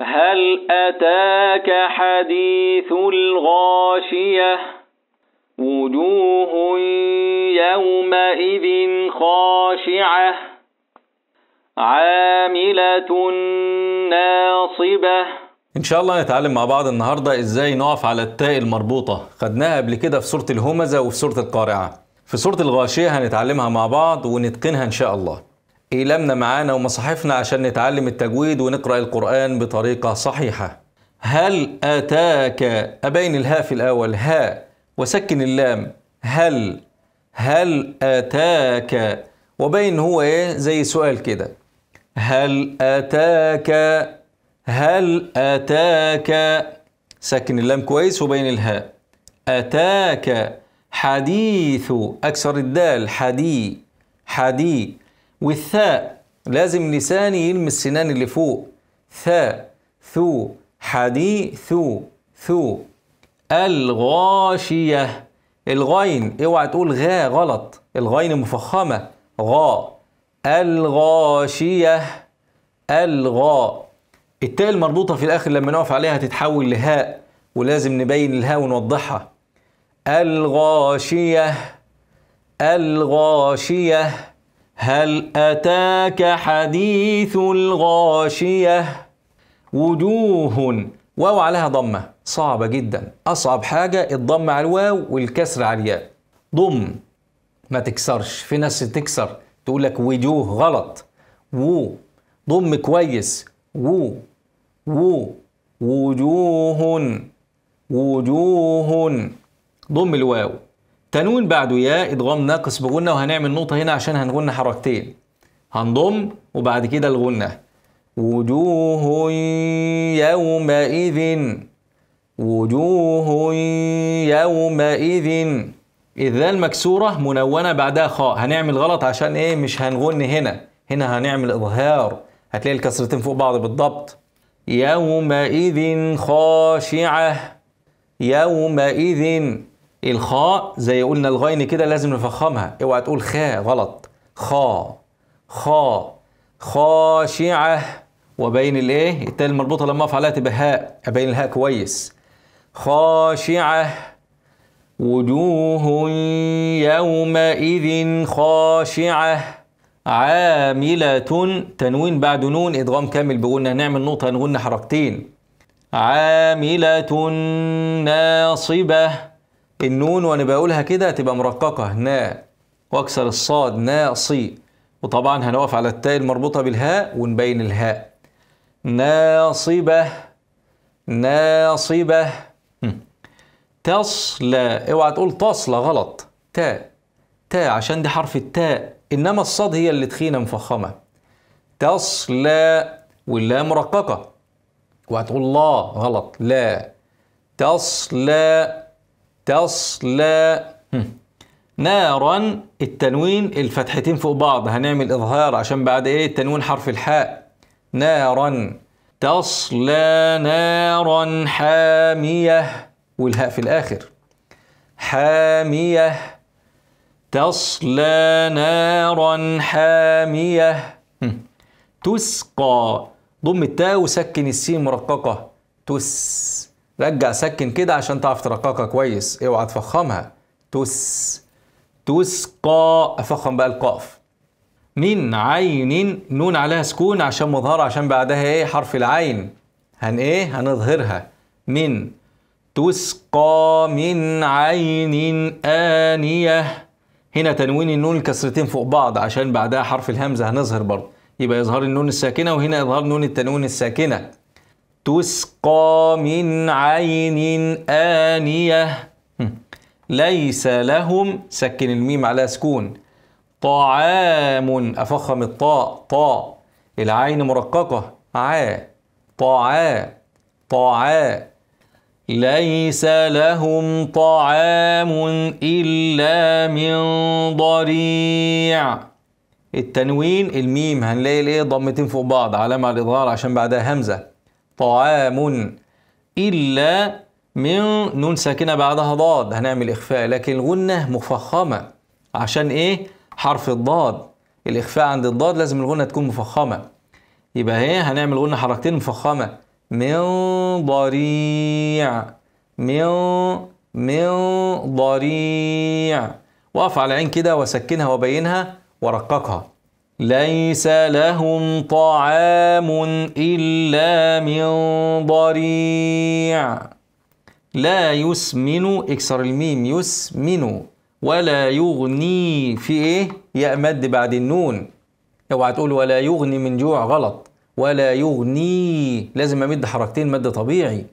هل أتاك حديث الغاشية وجوه يومئذ خاشعة عاملة ناصبة إن شاء الله نتعلم مع بعض النهاردة إزاي نقف على التاء المربوطة خدناها قبل كده في سورة الهمزة وفي سورة القارعة في سورة الغاشية هنتعلمها مع بعض ونتقنها إن شاء الله إيلامنا معانا ومصاحفنا عشان نتعلم التجويد ونقرأ القرآن بطريقة صحيحة هل أتاك أبين الهاء في الأول ها وسكن اللام هل هل أتاك وبين هو إيه زي سؤال كده هل أتاك هل أتاك سكن اللام كويس وبين الهاء أتاك حديث أكسر الدال حدي حدي والثاء لازم لساني يلمس سناني اللي فوق ثاء ثو حدي ثو ثو الغاشية الغين اوعى تقول غا غلط الغين مفخمة غا الغاشية الغاء التاء المربوطة في الآخر لما نقف عليها تتحول لهاء ولازم نبين الهاء ونوضحها الغاشية الغاشية هل أتاك حديث الغاشية وجوه واو عليها ضمة صعبة جدا أصعب حاجة الضمة على الواو والكسر على الياء ضم ما تكسرش في ناس تكسر تقول لك وجوه غلط وو ضم كويس وو وو وجوه وجوه ضم الواو تنوين بعده ياء ادغام ناقص بغنة وهنعمل نقطة هنا عشان هنغن حركتين هنضم وبعد كده الغنة وجوه يومئذ وجوه يومئذ إذا المكسورة منونة بعدها خاء هنعمل غلط عشان إيه مش هنغن هنا هنا هنعمل إظهار هتلاقي الكسرتين فوق بعض بالضبط يومئذ خاشعة يومئذ الخاء زي قلنا الغين كده لازم نفخمها اوعى تقول خاء غلط خاء خاء خاشعة وبين الايه التاء المربوطة لما اقف عليها تبقى هاء ابين الهاء كويس خاشعة وجوه يومئذ خاشعة عاملة تنوين بعد نون إدغام كامل بقولنا هنعمل نقطة نقولنا حركتين عاملة ناصبة النون وانا بقولها كده هتبقى مرققه نا واكسر الصاد نا صي وطبعا هنقف على التاء المربوطه بالهاء ونبين الهاء ناصبه ناصبه تصلى اوعى تقول تصلى غلط تاء تاء عشان دي حرف التاء انما الصاد هي اللي تخينه مفخمه تصلى واللا مرققه اوعى تقول لا غلط لا تصلى تصلى نارا التنوين الفتحتين فوق بعض هنعمل إظهار عشان بعد إيه التنوين حرف الحاء نارا تصلى نارا حامية والهاء في الآخر حامية تصلى نارا حامية تسقى ضم التاء وسكن السين مرققة تس رجع سكن كده عشان تعرف ترققها كويس اوعى تفخمها تس تسقى افخم بقى القاف من عين نون عليها سكون عشان مظهر عشان بعدها ايه حرف العين هن ايه هنظهرها من تسقى من عين آنية هنا تنوين النون الكسرتين فوق بعض عشان بعدها حرف الهمزة هنظهر برضه يبقى يظهر النون الساكنة وهنا يظهر نون التنوين الساكنة تسقى من عين آنية ليس لهم سكن الميم على سكون طعام أفخم الطاء طاء العين مرققة عاء طعا طعا ليس لهم طعام إلا من ضريع التنوين الميم هنلاقي الايه ضمتين فوق بعض علامة على الإظهار عشان بعدها همزة طعام إلا من نون ساكنة بعدها ضاد هنعمل إخفاء لكن الغنة مفخمة عشان إيه؟ حرف الضاد الإخفاء عند الضاد لازم الغنة تكون مفخمة يبقى إيه هنعمل غنة حركتين مفخمة من ضريع من من ضريع وأقف على عين كده وسكنها وبينها ورققها ليس لهم طعام إلا من ضريع لا يسمن اكسر الميم يسمن ولا يغني في ايه يا مد بعد النون اوعى تقول ولا يغني من جوع غلط ولا يغني لازم امد حركتين مد طبيعي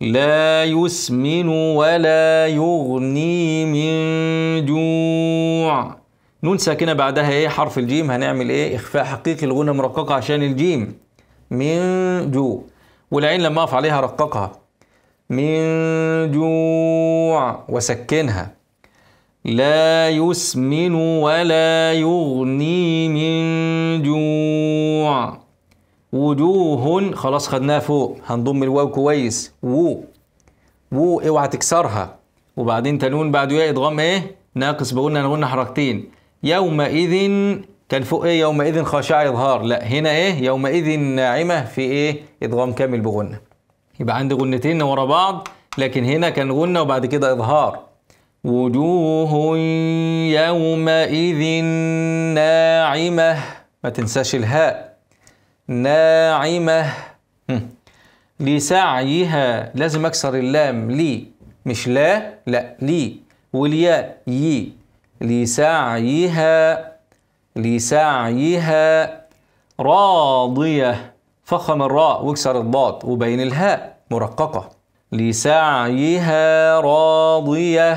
لا يسمن ولا يغني من جوع نون ساكنة بعدها ايه حرف الجيم هنعمل ايه اخفاء حقيقي الغنى مرققة عشان الجيم من جو والعين لما اقف عليها رققها من جوع وسكنها لا يسمن ولا يغني من جوع وجوه خلاص خدناها فوق هنضم الواو كويس و و اوعى تكسرها وبعدين تنون بعد ياء ادغام ايه ناقص بقولنا انا قلنا حركتين يومئذ كان فوق ايه يومئذ خاشعة إظهار لا هنا ايه يومئذ ناعمة في ايه إدغام كامل بغنة يبقى عندي غنتين ورا بعض لكن هنا كان غنة وبعد كده إظهار وجوه يومئذ ناعمة ما تنساش الهاء ناعمة لسعيها لازم أكسر اللام لي مش لا لا لي والياء يي لسعيها لسعيها راضية فخم الراء واكسر الضاد وبين الهاء مرققة لسعيها راضية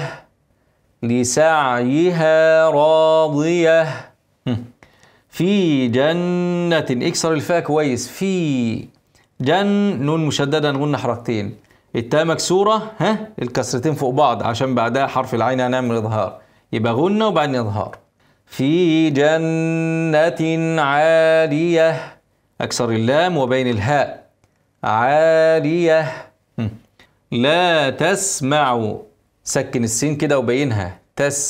لسعيها راضية في جنة اكسر الفاء كويس في جن نون مشددة نقول حركتين التاء مكسورة ها الكسرتين فوق بعض عشان بعدها حرف العين هنعمل إظهار يبقى غنة وبعدين إظهار في جنة عالية أكسر اللام وبين الهاء عالية لا تسمع سكن السين كده وبينها تس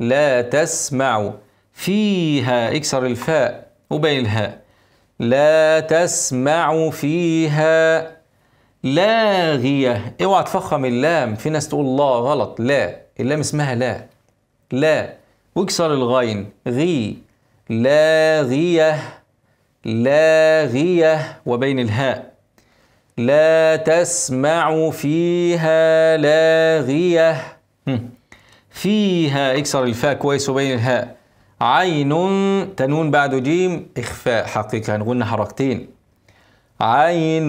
لا تسمع فيها اكسر الفاء وبين الهاء لا تسمع فيها لاغية اوعى تفخم اللام في ناس تقول لا غلط لا اللام اسمها لا لا واكسر الغين غي لاغية لاغية وبين الهاء لا تسمع فيها لاغية فيها اكسر الفاء كويس وبين الهاء عين تنون بعد جيم إخفاء حقيقة نقولنا حركتين عين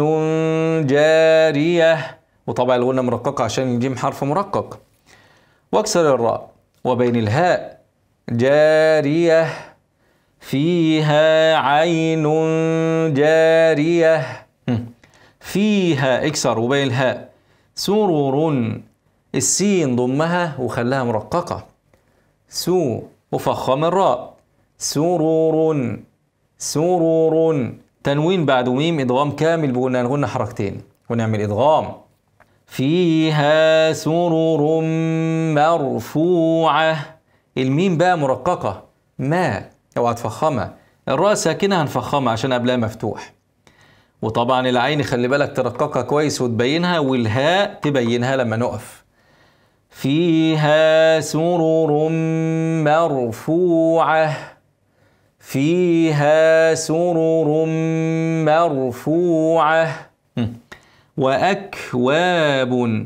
جارية وطبعا الغنة مرققة عشان الجيم حرف مرقق واكسر الراء وبين الهاء جارية فيها عين جارية فيها اكسر وبين الهاء سرور السين ضمها وخلاها مرققة سو وفخم الراء سرور سرور تنوين بعد ميم إدغام كامل بقولنا نغنى حركتين ونعمل إدغام فيها سرر مرفوعة الميم بقى مرققة ما اوعى تفخمها الراء ساكنة هنفخمها عشان قبلها مفتوح وطبعا العين خلي بالك ترققها كويس وتبينها والهاء تبينها لما نقف فيها سرر مرفوعة فيها سرر مرفوعة وأكواب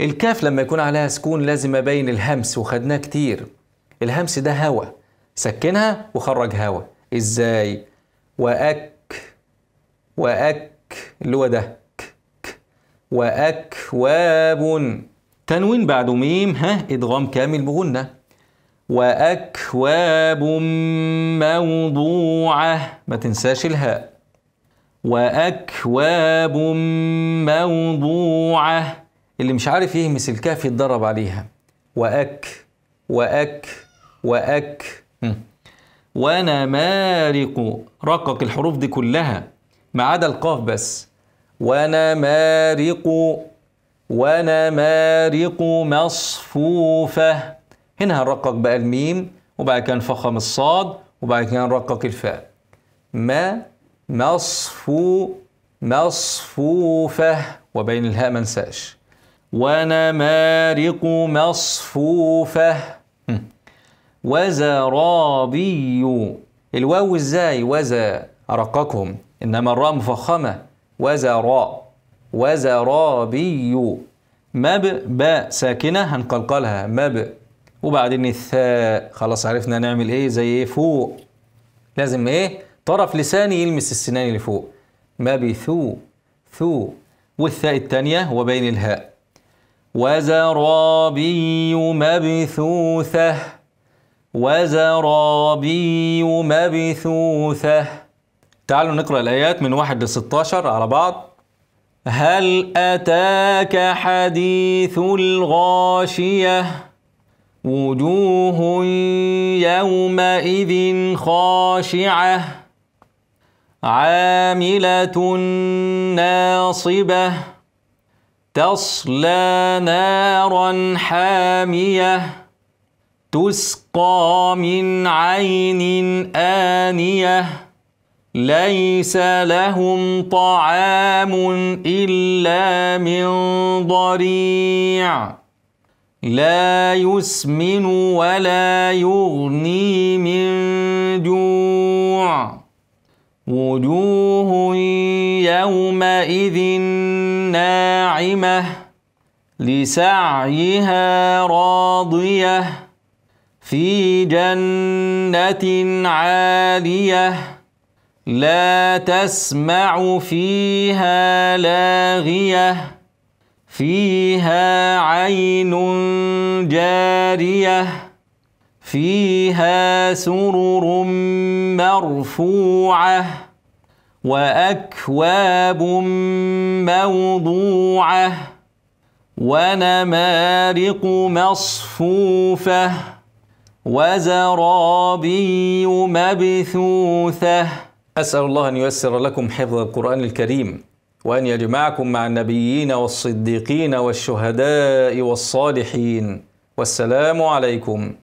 الكاف لما يكون عليها سكون لازم أبين الهمس وخدناه كتير الهمس ده هوا سكنها وخرج هوا ازاي وأك وأك اللي هو ده وأكواب تنوين بعد ميم ها إدغام كامل بغنة وأكواب موضوعة ما تنساش الهاء واكواب موضوعه اللي مش عارف يهمس الكاف يتدرب عليها واك واك واك ونمارق رقق الحروف دي كلها ما عدا القاف بس ونمارق ونمارق مصفوفة هنا هنرقق بقى الميم وبعد كده نفخم الصاد وبعد كده نرقق الفاء ما مصفو مصفوفة وبين الهاء منساش ونمارق مصفوفة وزرابي الواو ازاي وزا رقكم انما الراء مفخمة وزراء وزرابي مب باء ساكنة هنقلقلها مب وبعدين الثاء خلاص عرفنا نعمل ايه زي فوق لازم ايه طرف لساني يلمس السنان اللي فوق ما بيثو ثو والثاء الثانية وبين الهاء وزرابي مبثوثة وزرابي مبثوثة تعالوا نقرأ الآيات من واحد ل 16 على بعض هل أتاك حديث الغاشية وجوه يومئذ خاشعة عاملة ناصبة تصلى نارا حامية تسقى من عين آنية ليس لهم طعام إلا من ضريع لا يسمن ولا يغني من جوع وجوه يومئذ ناعمة لسعيها راضية في جنة عالية لا تسمع فيها لاغية فيها عين جاريه فيها سرر مرفوعه واكواب موضوعه ونمارق مصفوفه وزرابي مبثوثه اسال الله ان ييسر لكم حفظ القران الكريم وان يجمعكم مع النبيين والصديقين والشهداء والصالحين والسلام عليكم